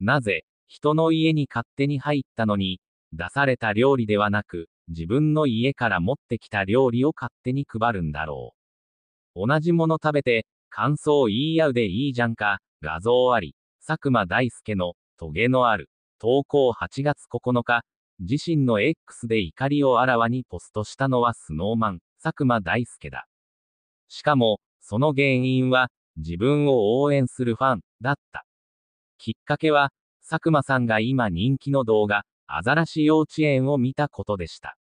なぜ、人の家に勝手に入ったのに、出された料理ではなく、自分の家から持ってきた料理を勝手に配るんだろう。同じもの食べて、感想言い合うでいいじゃんか、画像あり、佐久間大介の、トゲのある、投稿8月9日、自身の X で怒りをあらわにポストしたのはスノーマン、佐久間大介だ。しかも、その原因は、自分を応援するファン、だった。きっかけは、佐久間さんが今人気の動画、アザラシ幼稚園を見たことでした。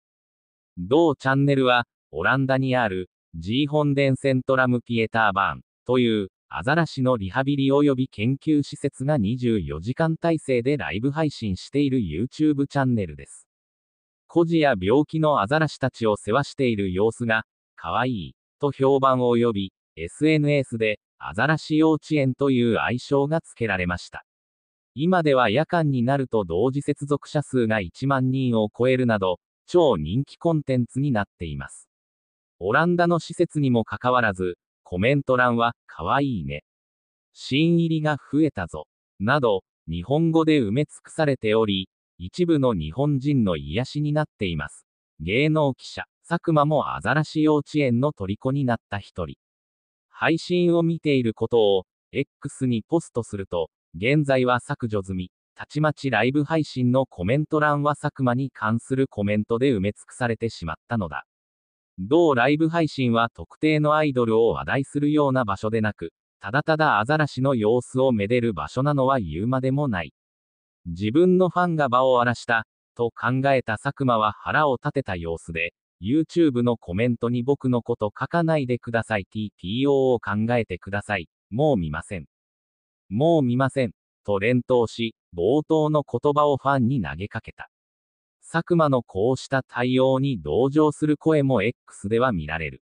同チャンネルは、オランダにある、ジーホンデンセントラムピエターバーンという、アザラシのリハビリ及び研究施設が24時間体制でライブ配信している YouTube チャンネルです。孤児や病気のアザラシたちを世話している様子が、可愛い、と評判を呼び、SNS で、アザラシ幼稚園という愛称が付けられました。今では夜間になると同時接続者数が1万人を超えるなど、超人気コンテンツになっています。オランダの施設にもかかわらず、コメント欄は、かわいいね。新入りが増えたぞ。など、日本語で埋め尽くされており、一部の日本人の癒しになっています。芸能記者、佐久間もアザラシ幼稚園の虜になった一人。配信を見ていることを、X にポストすると、現在は削除済み。たちまちライブ配信のコメント欄は佐久間に関するコメントで埋め尽くされてしまったのだ。同ライブ配信は特定のアイドルを話題するような場所でなく、ただただアザラシの様子をめでる場所なのは言うまでもない。自分のファンが場を荒らした、と考えた佐久間は腹を立てた様子で、YouTube のコメントに僕のこと書かないでください TPO を考えてください。もう見ません。もう見ません、と連投し、冒頭の言葉をファンに投げかけた。佐久間のこうした対応に同情する声も X では見られる。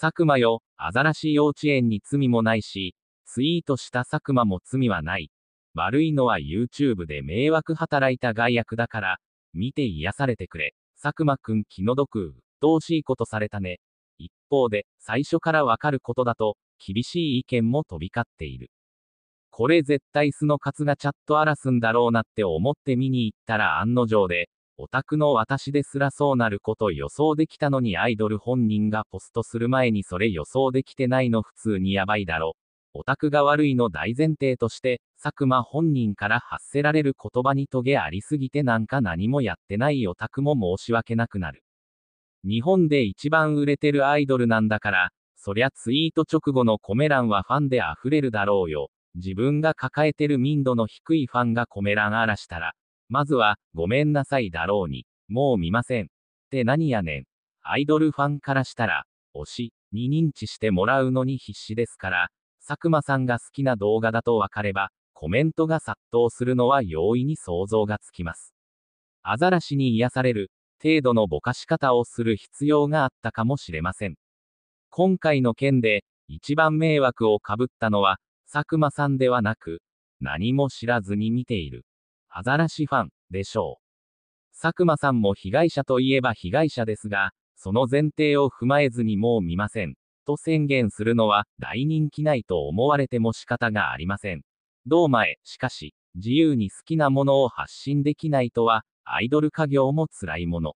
佐久間よ、アザラシ幼稚園に罪もないし、ツイートした佐久間も罪はない。悪いのは YouTube で迷惑働いた害悪だから、見て癒されてくれ。佐久間くん気の毒、鬱陶しいことされたね。一方で、最初からわかることだと、厳しい意見も飛び交っている。これ絶対素のカツがチャット荒らすんだろうなって思って見に行ったら案の定で、オタクの私ですらそうなること予想できたのにアイドル本人がポストする前にそれ予想できてないの普通にやばいだろ。オタクが悪いの大前提として、佐久間本人から発せられる言葉にトゲありすぎてなんか何もやってないオタクも申し訳なくなる。日本で一番売れてるアイドルなんだから、そりゃツイート直後のコメ欄はファンで溢れるだろうよ。自分が抱えてる民度の低いファンがコメ欄荒らしたら、まずは、ごめんなさいだろうに、もう見ません。って何やねん。アイドルファンからしたら、推し、に認知してもらうのに必死ですから、佐久間さんが好きな動画だとわかれば、コメントが殺到するのは容易に想像がつきます。アザラシに癒される、程度のぼかし方をする必要があったかもしれません。今回の件で、一番迷惑をかぶったのは、佐久間さんではなく、何も知らずに見ている。アザラシファンでしょう。佐久間さんも被害者といえば被害者ですが、その前提を踏まえずにもう見ません。と宣言するのは大人気ないと思われても仕方がありません。どう前、しかし、自由に好きなものを発信できないとは、アイドル家業も辛いもの。